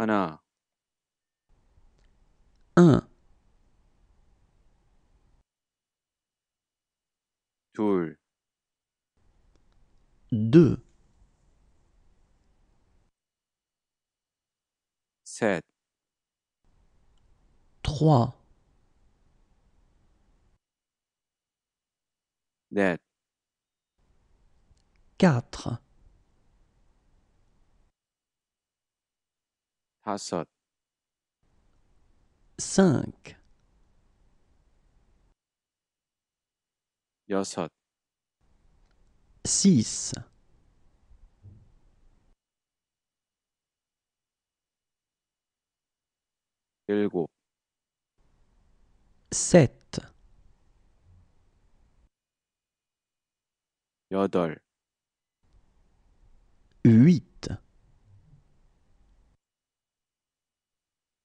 Un, deux, sept, trois, quatre. 다섯 cinq 여섯 six 일곱 sept 여덟 huit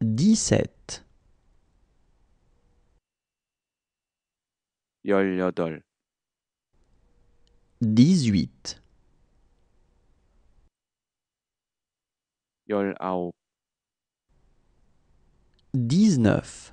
dix-sept dix-huit dix-neuf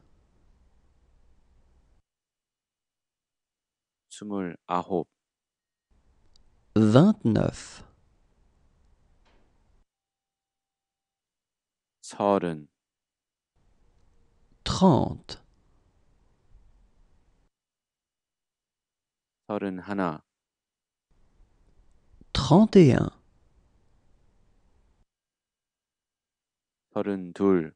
29 30 31 32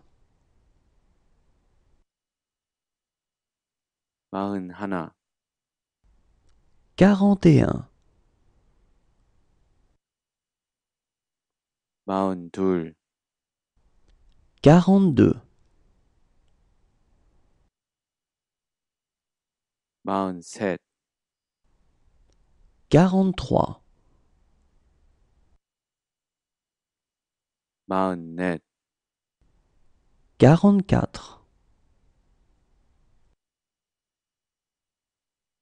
마흔 quarante et un, 마흔 둘 quarante-deux, 마흔 셋 quarante-trois, 마흔 넷 quarante-quatre,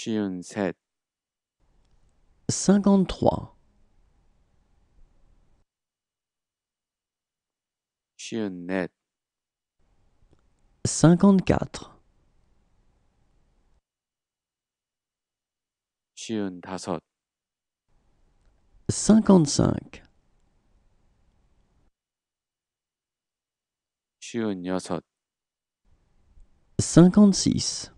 7 53 53 54 55 55 56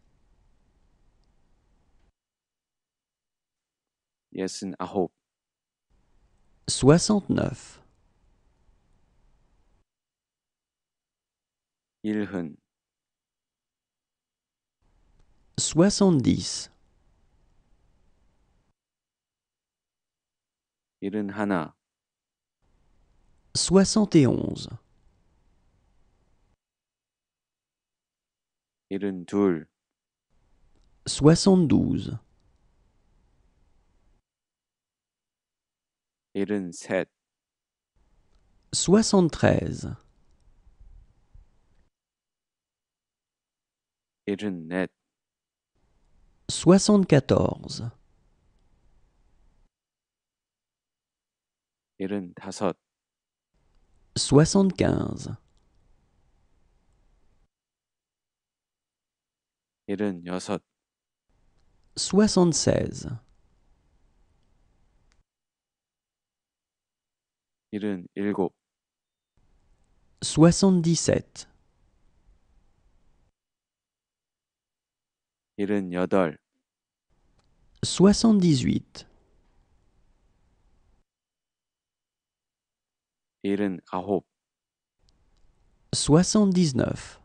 Yes, I hope. 69. 일흔. 70. 일흔 하나. 71. 일흔 둘. 72. 73 74 75 76 soixante-dix-sept soixante-dix-huit soixante-dix-neuf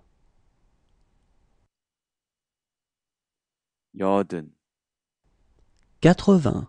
quatre vingt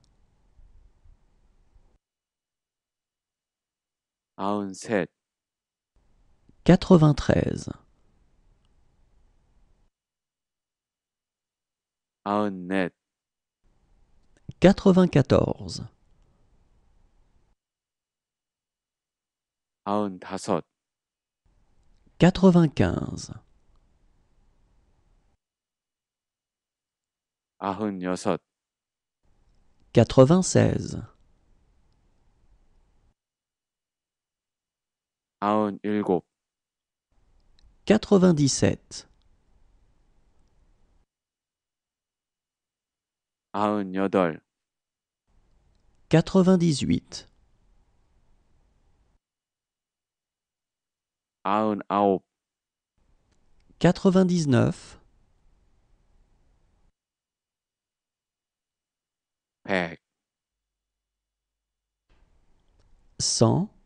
quatre-vingt-treize Aounnet quatre-vingt-quatorze Aoun Hassot quatre-vingt-quinze Aoun Yosot quatre-vingt-seize. 97 98 98 99 100 100